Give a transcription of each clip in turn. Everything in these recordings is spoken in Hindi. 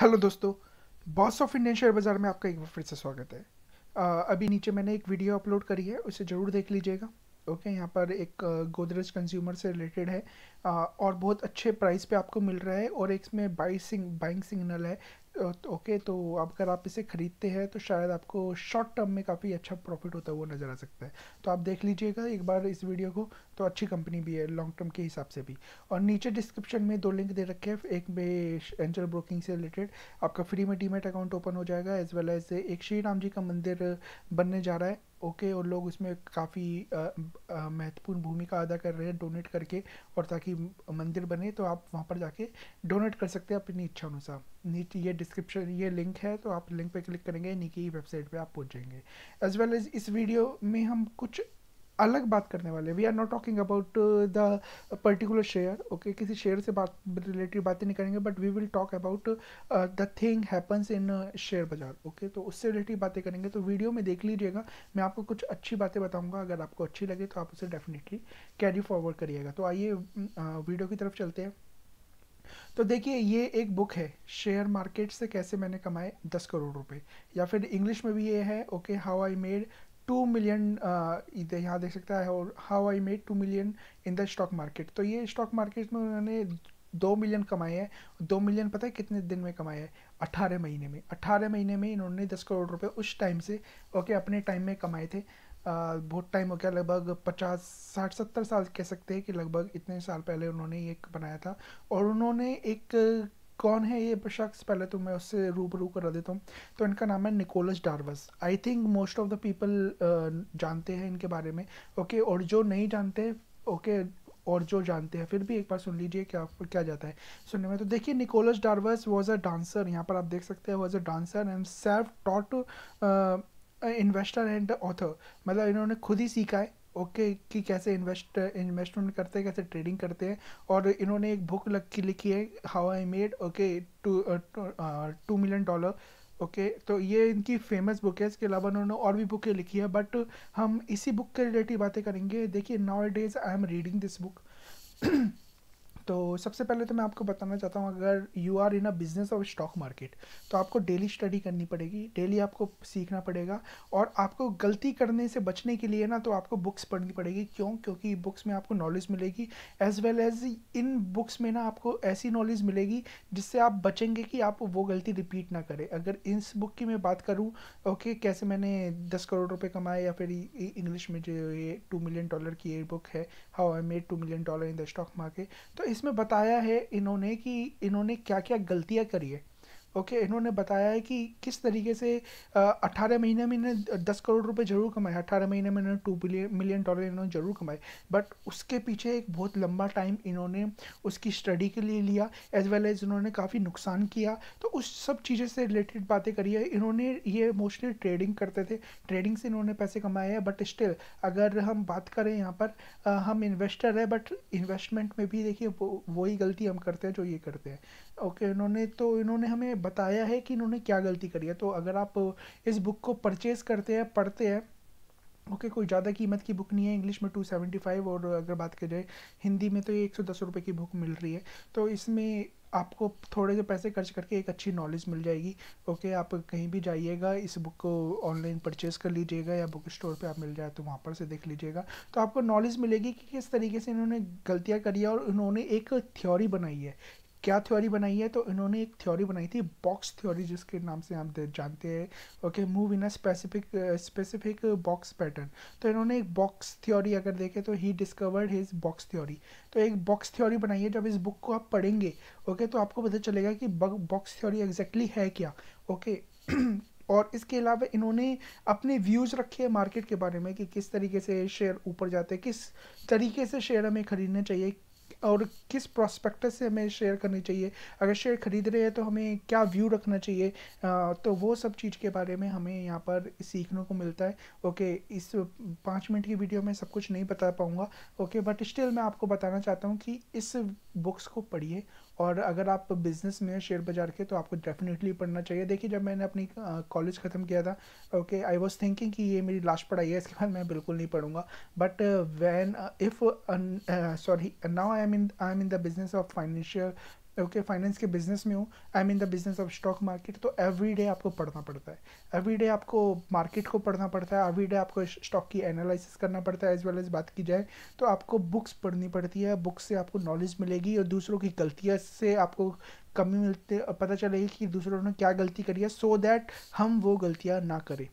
हेलो दोस्तों बॉस ऑफ इंडियन शेयर बाज़ार में आपका एक बार फिर से स्वागत है uh, अभी नीचे मैंने एक वीडियो अपलोड करी है उसे ज़रूर देख लीजिएगा ओके okay, यहाँ पर एक गोदरेज कंज्यूमर से रिलेटेड है uh, और बहुत अच्छे प्राइस पे आपको मिल रहा है और एक इसमें बाई सिंग बाइंग सिग्नल है ओके तो अगर आप इसे ख़रीदते हैं तो शायद आपको शॉर्ट टर्म में काफ़ी अच्छा प्रॉफिट होता हुआ नज़र आ सकता है तो आप देख लीजिएगा एक बार इस वीडियो को तो अच्छी कंपनी भी है लॉन्ग टर्म के हिसाब से भी और नीचे डिस्क्रिप्शन में दो लिंक दे रखे हैं एक में एंजल ब्रोकिंग से रिलेटेड आपका फ्री में डीमेट अकाउंट ओपन हो जाएगा एज वेल एज एक श्री राम जी का मंदिर बनने जा रहा है ओके okay, और लोग उसमें काफ़ी महत्वपूर्ण भूमिका अदा कर रहे हैं डोनेट करके और ताकि मंदिर बने तो आप वहाँ पर जाके डोनेट कर सकते हैं अपनी इच्छा अनुसार नीचे ये डिस्क्रिप्शन ये लिंक है तो आप लिंक पे क्लिक करेंगे निकी वेबसाइट पे आप जाएंगे एज वेल एज इस वीडियो में हम कुछ अलग बात करने वाले we are not talking about the particular share okay किसी शेयर से बात रिलेटेड बातें नहीं करेंगे but we will talk about the thing happens in share बाजार ओके तो उससे रिलेटेड बातें करेंगे तो वीडियो में देख लीजिएगा मैं आपको कुछ अच्छी बातें बताऊंगा अगर आपको अच्छी लगे तो आप उसे डेफिनेटली कैरी फॉरवर्ड करिएगा तो आइए वीडियो uh, की तरफ चलते हैं तो देखिए ये एक बुक है शेयर मार्केट से कैसे मैंने कमाए दस करोड़ रुपए या फिर इंग्लिश में भी ये है okay how I made two million यहाँ देख सकता है और how I made two million in the stock market तो ये स्टॉक मार्केट में उन्होंने दो मिलियन कमाए हैं दो मिलियन पता है कितने दिन में कमाए हैं अट्ठारह महीने में अट्ठारह महीने में इन्होंने दस करोड़ रुपए उस टाइम से ओके अपने टाइम में कमाए थे बहुत टाइम हो गया लगभग पचास साठ सत्तर साल कह सकते हैं कि लगभग इतने साल पहले उन्होंने ये बनाया था और उन्होंने एक कौन है ये शख्स पहले तो मैं उससे रूबरू करा देता हूँ तो इनका नाम है Nicolas Darvas I think most of the people जानते हैं इनके बारे में ओके और जो नहीं जानते ओके और जो जानते हैं फिर भी एक बार सुन लीजिए क्या क्या जाता है सुनने में तो देखिए Nicolas Darvas was a dancer यहाँ पर आप देख सकते हैं was a dancer and self taught investor and author मतलब इन्होंने खुद ही सीखा है ओके okay, कि कैसे इन्वेस्ट इन्वेस्टमेंट करते हैं कैसे ट्रेडिंग करते हैं और इन्होंने एक बुक लग की लिखी है how I made okay two two million dollar okay तो ये इनकी फेमस बुक है इसके अलावा उन्होंने और भी बुकें लिखी है बट हम इसी बुक के रिलेटिव बातें करेंगे देखिए nowadays I am reading this book तो सबसे पहले तो मैं आपको बताना चाहता हूँ अगर you are in a business of stock market तो आपको डेली स्टडी करनी पड़ेगी डेली आपको सीखना पड़ेगा और आपको गलती करने से बचने के लिए ना तो आपको बुक्स पढ़नी पड़ेगी क्यों क्योंकि बुक्स में आपको नॉलेज मिलेगी एज वेल एज इन बुक्स में ना आपको ऐसी नॉलेज मिलेगी जिससे आप बचेंगे कि आप वो गलती रिपीट ना करें अगर इस बुक की मैं बात करूँ ओके कैसे मैंने दस करोड़ रुपये कमाए या फिर इंग्लिश में जो ये टू मिलियन डॉलर की ये बुक है how I made two million dollar in the stock market तो इसमें बताया है इन्होंने कि इन्होंने क्या क्या गलतियाँ करी है ओके okay, इन्होंने बताया है कि किस तरीके से अट्ठारह महीने में इन्हें दस करोड़ रुपए जरूर कमाए अट्ठारह महीने में इन्होंने टू बिलियन मिलियन डॉलर इन्होंने जरूर कमाए बट उसके पीछे एक बहुत लंबा टाइम इन्होंने उसकी स्टडी के लिए लिया एज वेल एज इन्होंने काफ़ी नुकसान किया तो उस सब चीज़ें से रिलेटेड बातें करी है इन्होंने ये मोस्टली ट्रेडिंग करते थे ट्रेडिंग से इन्होंने पैसे कमाए हैं बट स्टिल अगर हम बात करें यहाँ पर आ, हम इन्वेस्टर हैं बट इन्वेस्टमेंट में भी देखिए वो वही गलती हम करते हैं जो ये करते हैं ओके okay, इन्होंने तो इन्होंने हमें बताया है कि इन्होंने क्या गलती करी है तो अगर आप इस बुक को परचेज़ करते हैं पढ़ते हैं ओके okay, कोई ज़्यादा कीमत की बुक नहीं है इंग्लिश में टू सेवेंटी फाइव और अगर बात की जाए हिंदी में तो ये एक सौ दस रुपये की बुक मिल रही है तो इसमें आपको थोड़े से पैसे खर्च करके एक अच्छी नॉलेज मिल जाएगी ओके okay, आप कहीं भी जाइएगा इस बुक को ऑनलाइन परचेज़ कर लीजिएगा या बुक स्टोर पे आप मिल जाए तो वहाँ पर से देख लीजिएगा तो आपको नॉलेज मिलेगी कि किस तरीके से इन्होंने गलतियाँ करी है और इन्होंने एक थ्योरी बनाई है क्या थ्योरी बनाई है तो इन्होंने एक थ्योरी बनाई थी बॉक्स थ्योरी जिसके नाम से आप जानते हैं okay move in a specific specific box pattern तो इन्होंने एक बॉक्स थ्योरी अगर देखे तो ही डिस्कवर्ड हिज बॉक्स थ्योरी तो एक बॉक्स थ्योरी बनाई है जब इस बुक को आप पढ़ेंगे ओके okay, तो आपको पता चलेगा कि बॉक्स थ्योरी एग्जैक्टली है क्या ओके okay. और इसके अलावा इन्होंने अपने व्यूज़ रखे हैं मार्केट के बारे में कि किस तरीके से शेयर ऊपर जाते हैं किस तरीके से शेयर हमें ख़रीदने चाहिए और किस प्रोस्पेक्टस से हमें शेयर करनी चाहिए अगर शेयर खरीद रहे हैं तो हमें क्या व्यू रखना चाहिए तो वो सब चीज़ के बारे में हमें यहाँ पर सीखने को मिलता है ओके इस पाँच मिनट की वीडियो में सब कुछ नहीं बता पाऊँगा ओके बट स्टिल मैं आपको बताना चाहता हूँ कि इस बुक्स को पढ़िए और अगर आप बिज़नेस में हैं शेयर बाज़ार के तो आपको डेफिनेटली पढ़ना चाहिए देखिए जब मैंने अपनी कॉलेज ख़त्म किया था ओके आई वॉज थिंकिंग कि ये मेरी लास्ट पढ़ाई है इसके बाद मैं बिल्कुल नहीं पढ़ूंगा but when if sorry now I am in I am in the business of financial okay finance के बिजनेस में हूँ I mean the business of stock market तो एवरी डे आपको पढ़ना पड़ता है एवरी डे आपको मार्केट को पढ़ना पड़ता है एवरी डे आपको स्टॉक की एनालिसिस करना पड़ता है एज वेल एज बात की जाए तो आपको बुक्स पढ़नी पड़ती है बुक्स से आपको नॉलेज मिलेगी और दूसरों की गलतियाँ से आपको कमी मिलते पता चलेगी कि दूसरों ने क्या गलती करी है सो so दैट हम वो गलतियाँ ना करें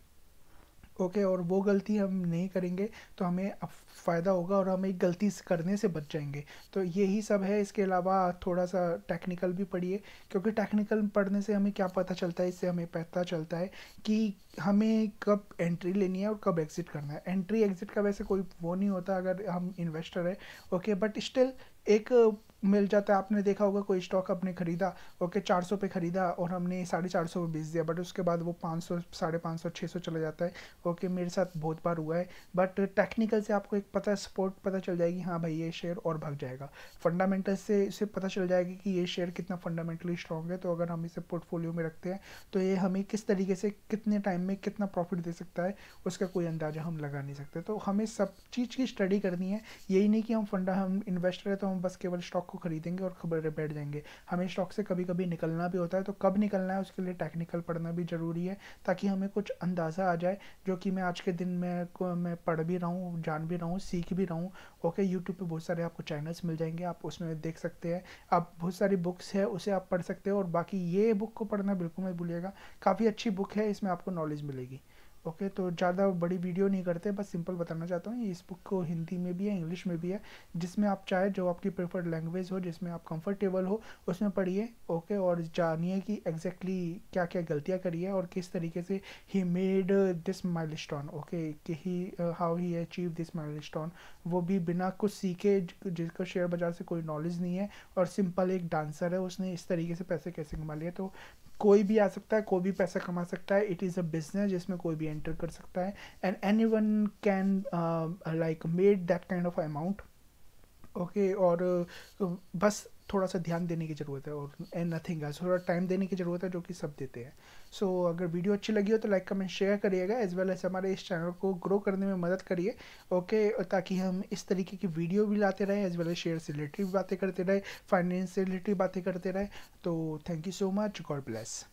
ओके और वो गलती हम नहीं करेंगे तो हमें फ़ायदा होगा और हम एक गलती करने से बच जाएंगे तो यही सब है इसके अलावा थोड़ा सा टेक्निकल भी पढ़िए क्योंकि टेक्निकल पढ़ने से हमें क्या पता चलता है इससे हमें पता चलता है कि हमें कब एंट्री लेनी है और कब एग्ज़िट करना है एंट्री एग्ज़िट का वैसे कोई वो नहीं होता अगर हम इन्वेस्टर हैं ओके बट स्टिल एक मिल जाता है आपने देखा होगा कोई स्टॉक आपने खरीदा ओके चार सौ पे खरीदा और हमने साढ़े चार सौ पे बेच दिया बट उसके बाद वो पाँच सौ साढ़े पाँच सौ छः सौ चला जाता है ओके मेरे साथ बहुत बार हुआ है बट टेक्निकल से आपको एक पता सपोर्ट पता चल जाएगी हाँ भाई ये शेयर और भाग जाएगा फंडामेंटल से इसे पता चल जाएगी कि ये शेयर कितना फंडामेंटली स्ट्रॉन्ग है तो अगर हम इसे पोर्टफोलियो में रखते हैं तो ये हमें किस तरीके से कितने टाइम में कितना प्रॉफिट दे सकता है उसका कोई अंदाज़ा हम लगा नहीं सकते तो हमें सब चीज़ की स्टडी करनी है यही नहीं कि हम फंडा हम इन्वेस्टर है तो हम बस केवल स्टॉक स्टॉक को खरीदेंगे और खबर बैठ जाएंगे हमें स्टॉक से कभी कभी निकलना भी होता है तो कब निकलना है उसके लिए टेक्निकल पढ़ना भी ज़रूरी है ताकि हमें कुछ अंदाज़ा आ जाए जो कि मैं आज के दिन में मैं पढ़ भी रहा हूँ जान भी रहा हूँ सीख भी रहा हूँ ओके यूट्यूब पर बहुत सारे आपको चैनल्स मिल जाएंगे आप उसमें देख सकते हैं आप बहुत सारी बुक्स है उसे आप पढ़ सकते हो और बाकी ये बुक को पढ़ना बिल्कुल मत भूलिएगा काफ़ी अच्छी बुक है इसमें आपको नॉलेज मिलेगी ओके तो ज़्यादा बड़ी वीडियो नहीं करते बस सिंपल बताना चाहता हूँ इस बुक को हिंदी में भी है इंग्लिश में भी है जिसमें आप चाहे जो आपकी प्रेफर्ड लैंग्वेज हो जिसमें आप कंफर्टेबल हो उसमें पढ़िए ओके और जानिए कि एग्जैक्टली exactly क्या क्या गलतियाँ करी है और किस तरीके से he made this milestone okay कि he how he achieve this milestone वो भी बिना कुछ सीखे जिसको शेयर बाज़ार से कोई नॉलेज नहीं है और सिंपल एक डांसर है उसने इस तरीके से पैसे कैसे कमा लिए तो कोई भी आ सकता है कोई भी पैसा कमा सकता है इट इज़ अ बिजनेस जिसमें कोई भी एंटर कर सकता है and anyone can like made that kind of amount okay और uh, बस थोड़ा सा ध्यान देने की ज़रूरत है और एंड नथिंग एल्स थोड़ा टाइम देने की ज़रूरत है जो कि सब देते हैं सो so, अगर वीडियो अच्छी लगी हो तो लाइक कमेंट शेयर करिएगा एज वेल एज हमारे इस चैनल को ग्रो करने में मदद करिए ओके okay, ताकि हम इस तरीके की वीडियो भी लाते रहें एज वेल एज शेयर से रिलेटेड बातें करते रहे फाइनेंस से रिलेटेड बातें करते रहे तो thank you so much God bless